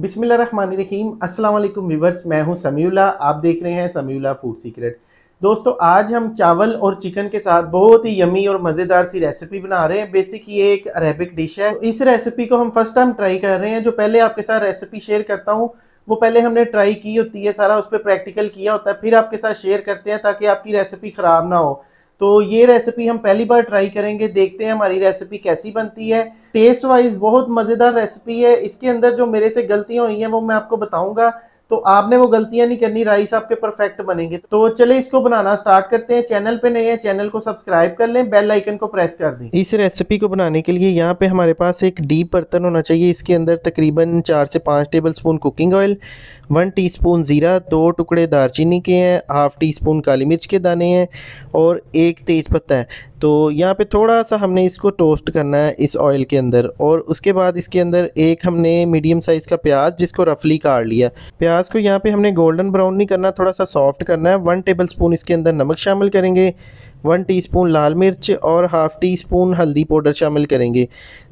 बिसमिल्ल रन रहीम असलम व्यूवर्स मैं हूं समीला आप देख रहे हैं समीला फूड सीक्रेट दोस्तों आज हम चावल और चिकन के साथ बहुत ही यमी और मज़ेदार सी रेसिपी बना रहे हैं बेसिक ये एक अरेबिक डिश है तो इस रेसिपी को हम फर्स्ट टाइम ट्राई कर रहे हैं जो पहले आपके साथ रेसिपी शेयर करता हूँ वो पहले हमने ट्राई की होती है सारा उस पर प्रैक्टिकल किया होता है फिर आपके साथ शेयर करते हैं ताकि आपकी रेसिपी ख़राब ना हो तो ये रेसिपी हम पहली बार ट्राई करेंगे देखते हैं हमारी रेसिपी कैसी बनती है टेस्ट वाइज बहुत मज़ेदार रेसिपी है इसके अंदर जो मेरे से गलतियाँ हुई हैं वो मैं आपको बताऊँगा तो आपने वो गलतियां नहीं करनी राइस आपके परफेक्ट बनेंगे तो चले इसको बनाना स्टार्ट करते हैं चैनल पे नए हैं चैनल को सब्सक्राइब कर लें बेल आइकन को प्रेस कर दें इस रेसिपी को बनाने के लिए यहाँ पे हमारे पास एक डीप बर्तन होना चाहिए इसके अंदर तकरीबन चार से पाँच tablespoon cooking oil one teaspoon ज़ीरा दो टुकड़े दारचीनी के हैं हाफ़ टी स्पून काली मिर्च के दाने हैं और एक तेज़पत्ता है तो यहाँ पे थोड़ा सा हमने इसको टोस्ट करना है इस ऑयल के अंदर और उसके बाद इसके अंदर एक हमने मीडियम साइज़ का प्याज जिसको रफली काट लिया प्याज को यहाँ पर हमने गोल्डन ब्राउन नहीं करना थोड़ा सा सॉफ्ट करना है वन टेबल स्पून इसके अंदर नमक शामिल करेंगे वन टीस्पून लाल मिर्च और हाफ़ टी स्पून हल्दी पाउडर शामिल करेंगे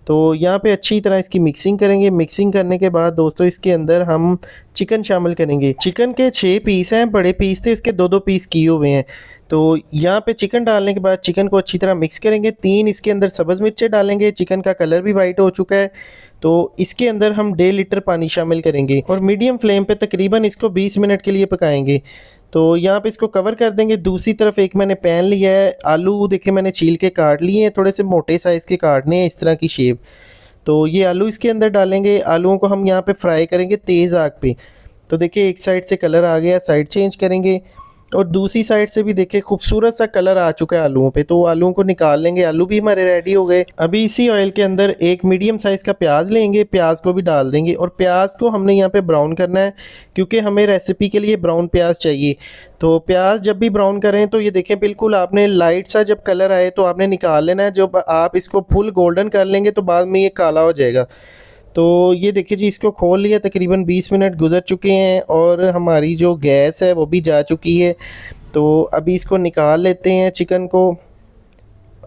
तो यहाँ पे अच्छी तरह इसकी मिक्सिंग करेंगे मिक्सिंग करने के बाद दोस्तों इसके अंदर हम चिकन शामिल करेंगे चिकन के छः पीस हैं बड़े पीस थे इसके दो दो पीस किए हुए हैं तो यहाँ पे चिकन डालने के बाद चिकन को अच्छी तरह मिक्स करेंगे तीन इसके अंदर सब्ज़ मिर्चें डालेंगे चिकन का कलर भी वाइट हो चुका है तो इसके अंदर हम डेढ़ लीटर पानी शामिल करेंगे और मीडियम फ्लेम पे तकरीबन इसको बीस मिनट के लिए पकाएँगे तो यहाँ पे इसको कवर कर देंगे दूसरी तरफ एक मैंने पैन लिया है आलू देखिए मैंने छील के काट लिए हैं थोड़े से मोटे साइज़ के काटने हैं इस तरह की शेप तो ये आलू इसके अंदर डालेंगे आलूओं को हम यहाँ पे फ्राई करेंगे तेज़ आग पे तो देखिए एक साइड से कलर आ गया साइड चेंज करेंगे और दूसरी साइड से भी देखे खूबसूरत सा कलर आ चुका है आलुओं पे तो आलुओं को निकाल लेंगे आलू भी हमारे रेडी हो गए अभी इसी ऑयल के अंदर एक मीडियम साइज़ का प्याज लेंगे प्याज को भी डाल देंगे और प्याज को हमने यहाँ पे ब्राउन करना है क्योंकि हमें रेसिपी के लिए ब्राउन प्याज चाहिए तो प्याज जब भी ब्राउन करें तो ये देखें बिल्कुल आपने लाइट सा जब कलर आए तो आपने निकाल लेना है जब आप इसको फुल गोल्डन कर लेंगे तो बाद में ये काला हो जाएगा तो ये देखिए जी इसको खोल लिया तकरीबन 20 मिनट गुजर चुके हैं और हमारी जो गैस है वो भी जा चुकी है तो अभी इसको निकाल लेते हैं चिकन को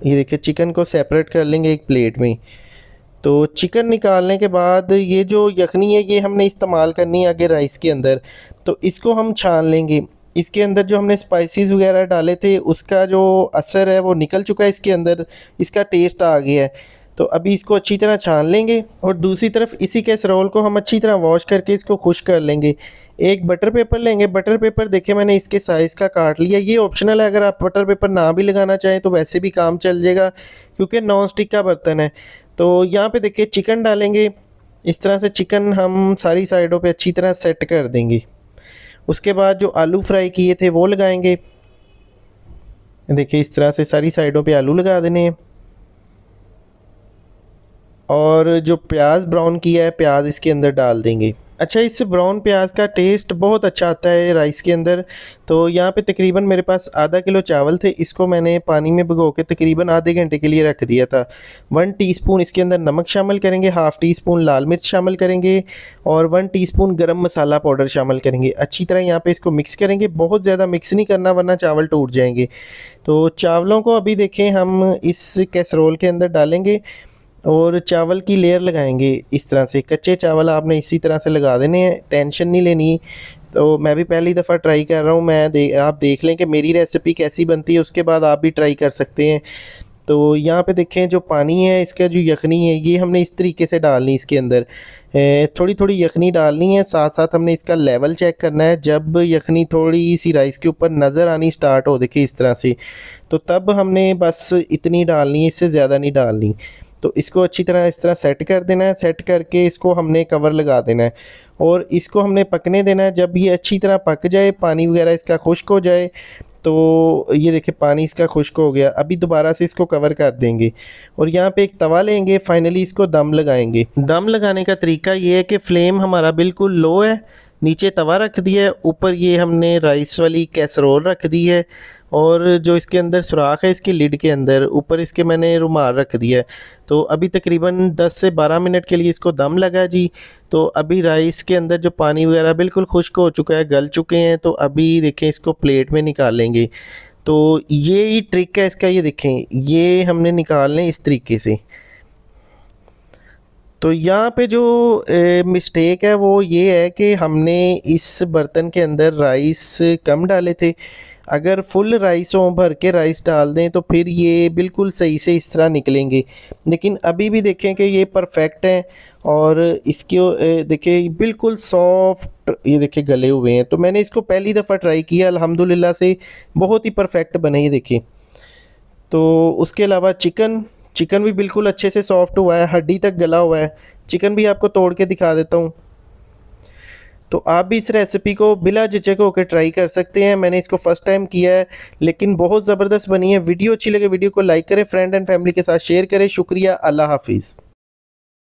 ये देखिए चिकन को सेपरेट कर लेंगे एक प्लेट में तो चिकन निकालने के बाद ये जो यखनी है ये हमने इस्तेमाल करनी है आगे राइस के अंदर तो इसको हम छान लेंगे इसके अंदर जो हमने स्पाइसेस वगैरह डाले थे उसका जो असर है वो निकल चुका है इसके अंदर इसका टेस्ट आ गया है तो अभी इसको अच्छी तरह छान लेंगे और दूसरी तरफ इसी कैसरोल को हम अच्छी तरह वॉश करके इसको खुश कर लेंगे एक बटर पेपर लेंगे बटर पेपर देखिए मैंने इसके साइज़ का काट लिया ये ऑप्शनल है अगर आप बटर पेपर ना भी लगाना चाहें तो वैसे भी काम चल जाएगा क्योंकि नॉन स्टिक का बर्तन है तो यहाँ पे देखिए चिकन डालेंगे इस तरह से चिकन हम सारी साइडों पे अच्छी तरह सेट कर देंगे उसके बाद जो आलू फ्राई किए थे वो लगाएंगे देखिए इस तरह से सारी साइडों पर आलू लगा देने हैं और जो प्याज ब्राउन किया है प्याज इसके अंदर डाल देंगे अच्छा इससे ब्राउन प्याज का टेस्ट बहुत अच्छा आता है राइस के अंदर तो यहाँ पे तकरीबन मेरे पास आधा किलो चावल थे इसको मैंने पानी में भिगो के तकरीबन आधे घंटे के लिए रख दिया था वन टीस्पून इसके अंदर नमक शामिल करेंगे हाफ़ टी स्पून लाल मिर्च शामिल करेंगे और वन टीस्पून गरम मसाला पाउडर शामिल करेंगे अच्छी तरह यहाँ पे इसको मिक्स करेंगे बहुत ज़्यादा मिक्स नहीं करना वरना चावल टूट जाएंगे तो चावलों को अभी देखें हम इस कैसरोल के अंदर डालेंगे और चावल की लेयर लगाएंगे इस तरह से कच्चे चावल आपने इसी तरह से लगा देने हैं टेंशन नहीं लेनी तो मैं भी पहली दफ़ा ट्राई कर रहा हूँ मैं दे, आप देख लें कि मेरी रेसिपी कैसी बनती है उसके बाद आप भी ट्राई कर सकते हैं तो यहाँ पे देखें जो पानी है इसका जो यखनी है ये हमने इस तरीके से डालनी इसके अंदर थोड़ी थोड़ी यखनी डालनी है साथ साथ हमने इसका लेवल चेक करना है जब यखनी थोड़ी सी राइस के ऊपर नज़र आनी स्टार्ट हो देखिए इस तरह से तो तब हमने बस इतनी डालनी है इससे ज़्यादा नहीं डालनी तो इसको अच्छी तरह इस तरह सेट कर देना है सेट करके इसको हमने कवर लगा देना है और इसको हमने पकने देना है जब ये अच्छी तरह पक जाए पानी वगैरह इसका खुश्क हो जाए तो ये देखिए पानी इसका खुश्क हो गया अभी दोबारा से इसको कवर कर देंगे और यहाँ पे एक तवा लेंगे फाइनली इसको दम लगाएंगे दम लगाने का तरीका ये है कि फ्लेम हमारा बिल्कुल लो है नीचे तवा रख दिया है ऊपर ये हमने राइस वाली कैसरोल रख दी है और जो इसके अंदर सुराख है इसकी लिड के अंदर ऊपर इसके मैंने रुमाल रख दिया है तो अभी तकरीबन 10 से 12 मिनट के लिए इसको दम लगा जी तो अभी राइस के अंदर जो पानी वगैरह बिल्कुल खुश्क हो चुका है गल चुके हैं तो अभी देखें इसको प्लेट में निकालेंगे तो ये ही ट्रिक है इसका ये देखें ये हमने निकाल लें इस तरीके से तो यहाँ पे जो मिस्टेक है वो ये है कि हमने इस बर्तन के अंदर राइस कम डाले थे अगर फुल राइस हो भर के राइस डाल दें तो फिर ये बिल्कुल सही से इस तरह निकलेंगे लेकिन अभी भी देखें कि ये परफेक्ट हैं और इसके देखिए बिल्कुल सॉफ्ट ये देखिए गले हुए हैं तो मैंने इसको पहली दफ़ा ट्राई किया अल्हम्दुलिल्लाह से बहुत ही परफेक्ट बने ये देखिए तो उसके अलावा चिकन चिकन भी बिल्कुल अच्छे से सॉफ्ट हुआ है हड्डी तक गला हुआ है चिकन भी आपको तोड़ के दिखा देता हूँ तो आप भी इस रेसिपी को बिला झिझक होकर ट्राई कर सकते हैं मैंने इसको फर्स्ट टाइम किया है लेकिन बहुत ज़बरदस्त बनी है वीडियो अच्छी लगे वीडियो को लाइक करें फ्रेंड एंड फैमिली के साथ शेयर करें शुक्रिया अल्लाह हाफिज़